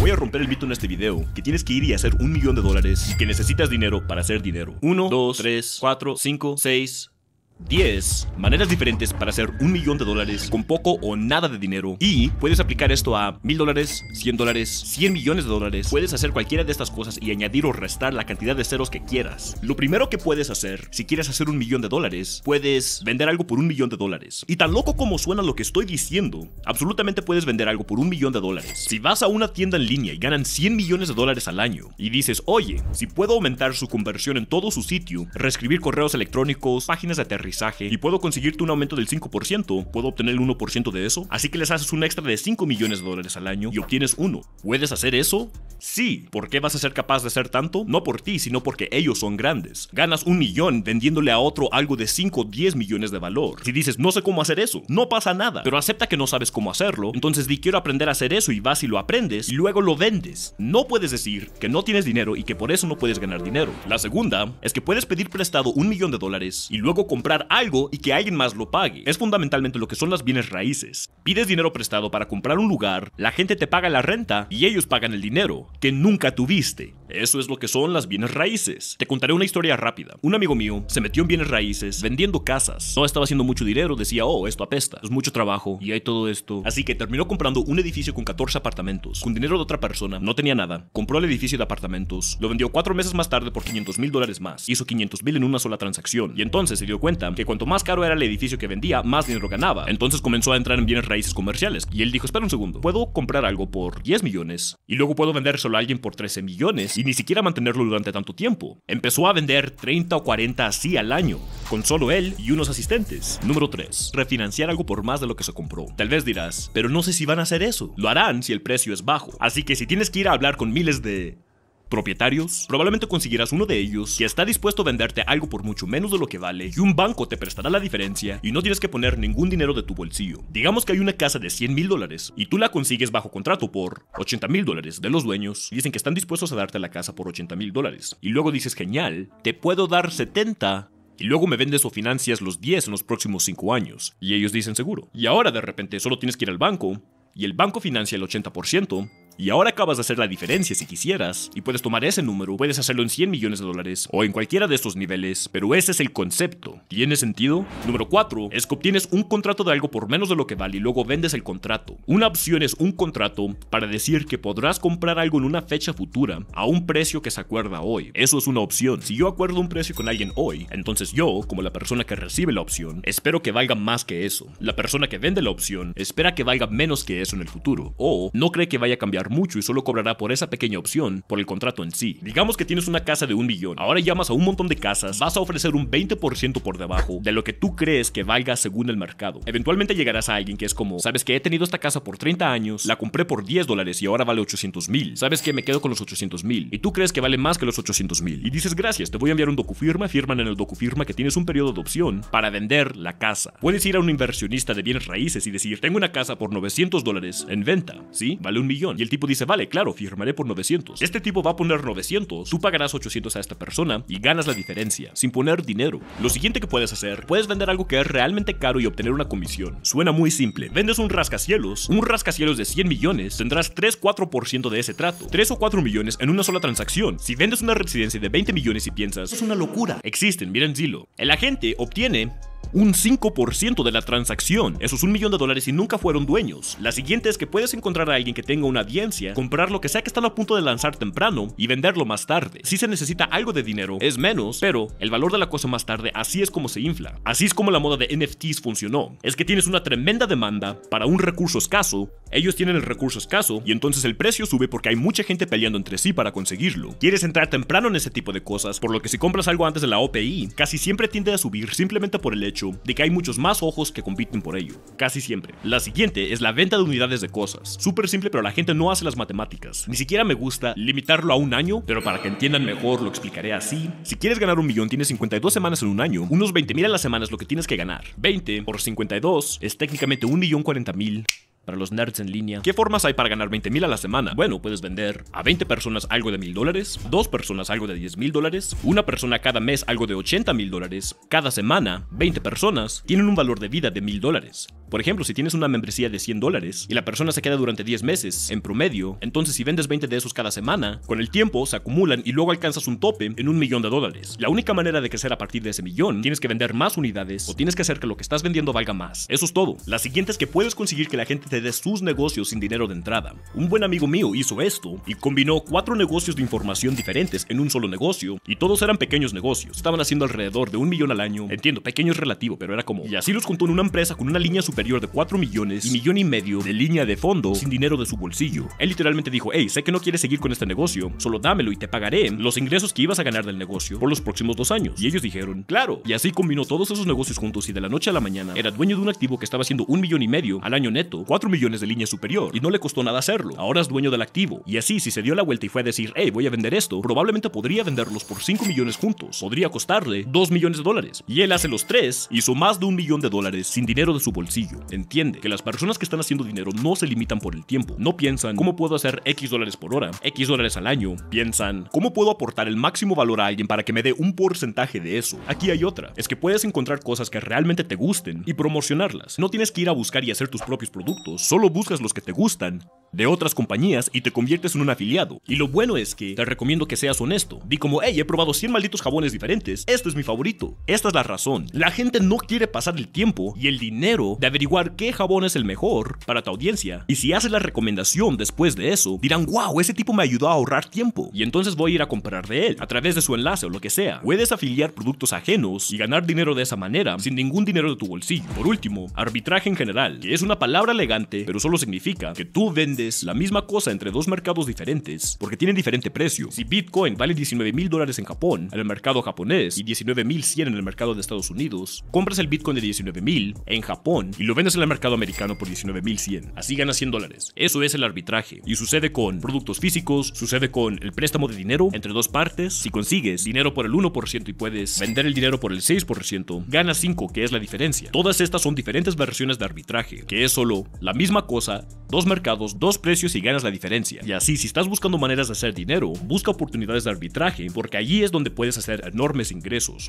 Voy a romper el mito en este video, que tienes que ir y hacer un millón de dólares, y que necesitas dinero para hacer dinero. 1, 2, 3, 4, 5, 6... 10 maneras diferentes para hacer un millón de dólares con poco o nada de dinero. Y puedes aplicar esto a mil dólares, 100 dólares, 100 millones de dólares. Puedes hacer cualquiera de estas cosas y añadir o restar la cantidad de ceros que quieras. Lo primero que puedes hacer, si quieres hacer un millón de dólares, puedes vender algo por un millón de dólares. Y tan loco como suena lo que estoy diciendo, absolutamente puedes vender algo por un millón de dólares. Si vas a una tienda en línea y ganan 100 millones de dólares al año y dices, oye, si puedo aumentar su conversión en todo su sitio, reescribir correos electrónicos, páginas de aterrizaje, y puedo conseguirte un aumento del 5%, puedo obtener el 1% de eso, así que les haces un extra de 5 millones de dólares al año y obtienes uno. ¿Puedes hacer eso? Sí. ¿Por qué vas a ser capaz de hacer tanto? No por ti, sino porque ellos son grandes. Ganas un millón vendiéndole a otro algo de 5 o 10 millones de valor. Si dices, no sé cómo hacer eso, no pasa nada, pero acepta que no sabes cómo hacerlo, entonces di quiero aprender a hacer eso y vas y lo aprendes y luego lo vendes. No puedes decir que no tienes dinero y que por eso no puedes ganar dinero. La segunda es que puedes pedir prestado un millón de dólares y luego comprar algo y que alguien más lo pague. Es fundamentalmente lo que son las bienes raíces. Pides dinero prestado para comprar un lugar, la gente te paga la renta y ellos pagan el dinero que nunca tuviste. Eso es lo que son las bienes raíces. Te contaré una historia rápida. Un amigo mío se metió en bienes raíces vendiendo casas. No estaba haciendo mucho dinero, decía, oh, esto apesta, es mucho trabajo y hay todo esto. Así que terminó comprando un edificio con 14 apartamentos, con dinero de otra persona, no tenía nada. Compró el edificio de apartamentos, lo vendió cuatro meses más tarde por 500 mil dólares más, hizo 500 mil en una sola transacción y entonces se dio cuenta que cuanto más caro era el edificio que vendía, más dinero ganaba. Entonces comenzó a entrar en bienes raíces comerciales. Y él dijo, espera un segundo, puedo comprar algo por 10 millones y luego puedo vender solo a alguien por 13 millones y ni siquiera mantenerlo durante tanto tiempo. Empezó a vender 30 o 40 así al año, con solo él y unos asistentes. Número 3. Refinanciar algo por más de lo que se compró. Tal vez dirás, pero no sé si van a hacer eso. Lo harán si el precio es bajo. Así que si tienes que ir a hablar con miles de propietarios, probablemente conseguirás uno de ellos que está dispuesto a venderte algo por mucho menos de lo que vale y un banco te prestará la diferencia y no tienes que poner ningún dinero de tu bolsillo. Digamos que hay una casa de 100 mil dólares y tú la consigues bajo contrato por 80 mil dólares de los dueños y dicen que están dispuestos a darte la casa por 80 mil dólares y luego dices genial, te puedo dar 70 y luego me vendes o financias los 10 en los próximos 5 años. Y ellos dicen seguro. Y ahora de repente solo tienes que ir al banco y el banco financia el 80% y ahora acabas de hacer la diferencia si quisieras, y puedes tomar ese número, puedes hacerlo en 100 millones de dólares o en cualquiera de estos niveles, pero ese es el concepto. ¿Tiene sentido? Número 4 es que obtienes un contrato de algo por menos de lo que vale y luego vendes el contrato. Una opción es un contrato para decir que podrás comprar algo en una fecha futura a un precio que se acuerda hoy. Eso es una opción. Si yo acuerdo un precio con alguien hoy, entonces yo, como la persona que recibe la opción, espero que valga más que eso. La persona que vende la opción espera que valga menos que eso en el futuro o no cree que vaya a cambiar mucho y solo cobrará por esa pequeña opción por el contrato en sí. Digamos que tienes una casa de un millón, ahora llamas a un montón de casas, vas a ofrecer un 20% por debajo de lo que tú crees que valga según el mercado. Eventualmente llegarás a alguien que es como, sabes que he tenido esta casa por 30 años, la compré por 10 dólares y ahora vale 800 mil, sabes que me quedo con los 800 mil y tú crees que vale más que los 800 mil y dices gracias, te voy a enviar un docufirma, firman en el docufirma que tienes un periodo de opción para vender la casa. Puedes ir a un inversionista de bienes raíces y decir, tengo una casa por 900 dólares en venta, ¿sí? Vale un millón y el tipo dice, vale, claro, firmaré por 900. Este tipo va a poner 900, tú pagarás 800 a esta persona y ganas la diferencia, sin poner dinero. Lo siguiente que puedes hacer, puedes vender algo que es realmente caro y obtener una comisión. Suena muy simple. Vendes un rascacielos, un rascacielos de 100 millones, tendrás 3-4% de ese trato. 3 o 4 millones en una sola transacción. Si vendes una residencia de 20 millones y piensas, es una locura. Existen, miren Zillow. El agente obtiene un 5% de la transacción. Eso es un millón de dólares y nunca fueron dueños. La siguiente es que puedes encontrar a alguien que tenga una audiencia, comprar lo que sea que están a punto de lanzar temprano y venderlo más tarde. Si se necesita algo de dinero, es menos, pero el valor de la cosa más tarde así es como se infla. Así es como la moda de NFTs funcionó. Es que tienes una tremenda demanda para un recurso escaso, ellos tienen el recurso escaso y entonces el precio sube porque hay mucha gente peleando entre sí para conseguirlo. Quieres entrar temprano en ese tipo de cosas, por lo que si compras algo antes de la OPI, casi siempre tiende a subir simplemente por el de que hay muchos más ojos que compiten por ello, casi siempre. La siguiente es la venta de unidades de cosas. Súper simple, pero la gente no hace las matemáticas. Ni siquiera me gusta limitarlo a un año, pero para que entiendan mejor lo explicaré así. Si quieres ganar un millón, tienes 52 semanas en un año. Unos 20 mil a la semana es lo que tienes que ganar. 20 por 52 es técnicamente un millón mil para los nerds en línea. ¿Qué formas hay para ganar 20 mil a la semana? Bueno, puedes vender a 20 personas algo de mil dólares, dos personas algo de 10 mil dólares, una persona cada mes algo de 80 mil dólares, cada semana 20 personas tienen un valor de vida de mil dólares. Por ejemplo, si tienes una membresía de 100 dólares y la persona se queda durante 10 meses en promedio, entonces si vendes 20 de esos cada semana, con el tiempo se acumulan y luego alcanzas un tope en un millón de dólares. La única manera de crecer a partir de ese millón, tienes que vender más unidades o tienes que hacer que lo que estás vendiendo valga más. Eso es todo. La siguiente es que puedes conseguir que la gente de sus negocios sin dinero de entrada. Un buen amigo mío hizo esto y combinó cuatro negocios de información diferentes en un solo negocio y todos eran pequeños negocios. Estaban haciendo alrededor de un millón al año. Entiendo, pequeño es relativo, pero era como. Y así los contó en una empresa con una línea superior de cuatro millones y millón y medio de línea de fondo sin dinero de su bolsillo. Él literalmente dijo, hey, sé que no quieres seguir con este negocio, solo dámelo y te pagaré los ingresos que ibas a ganar del negocio por los próximos dos años. Y ellos dijeron, claro. Y así combinó todos esos negocios juntos y de la noche a la mañana era dueño de un activo que estaba haciendo un millón y medio al año neto, millones de línea superior y no le costó nada hacerlo. Ahora es dueño del activo. Y así, si se dio la vuelta y fue a decir, hey, voy a vender esto, probablemente podría venderlos por 5 millones juntos. Podría costarle 2 millones de dólares. Y él hace los tres, hizo más de un millón de dólares sin dinero de su bolsillo. Entiende que las personas que están haciendo dinero no se limitan por el tiempo. No piensan, ¿cómo puedo hacer X dólares por hora? X dólares al año. Piensan, ¿cómo puedo aportar el máximo valor a alguien para que me dé un porcentaje de eso? Aquí hay otra. Es que puedes encontrar cosas que realmente te gusten y promocionarlas. No tienes que ir a buscar y hacer tus propios productos solo buscas los que te gustan de otras compañías y te conviertes en un afiliado. Y lo bueno es que te recomiendo que seas honesto. Di como, hey, he probado 100 malditos jabones diferentes, este es mi favorito. Esta es la razón. La gente no quiere pasar el tiempo y el dinero de averiguar qué jabón es el mejor para tu audiencia. Y si haces la recomendación después de eso, dirán, wow, ese tipo me ayudó a ahorrar tiempo. Y entonces voy a ir a comprar de él, a través de su enlace o lo que sea. Puedes afiliar productos ajenos y ganar dinero de esa manera, sin ningún dinero de tu bolsillo. Por último, arbitraje en general, que es una palabra legal pero solo significa que tú vendes la misma cosa entre dos mercados diferentes porque tienen diferente precio. Si Bitcoin vale 19 mil dólares en Japón, en el mercado japonés, y 19 100 en el mercado de Estados Unidos, compras el Bitcoin de 19,000 en Japón y lo vendes en el mercado americano por 19 Así ganas 100 dólares. Eso es el arbitraje. Y sucede con productos físicos, sucede con el préstamo de dinero entre dos partes. Si consigues dinero por el 1% y puedes vender el dinero por el 6%, ganas 5, que es la diferencia. Todas estas son diferentes versiones de arbitraje, que es solo la la misma cosa, dos mercados, dos precios y ganas la diferencia. Y así, si estás buscando maneras de hacer dinero, busca oportunidades de arbitraje, porque allí es donde puedes hacer enormes ingresos.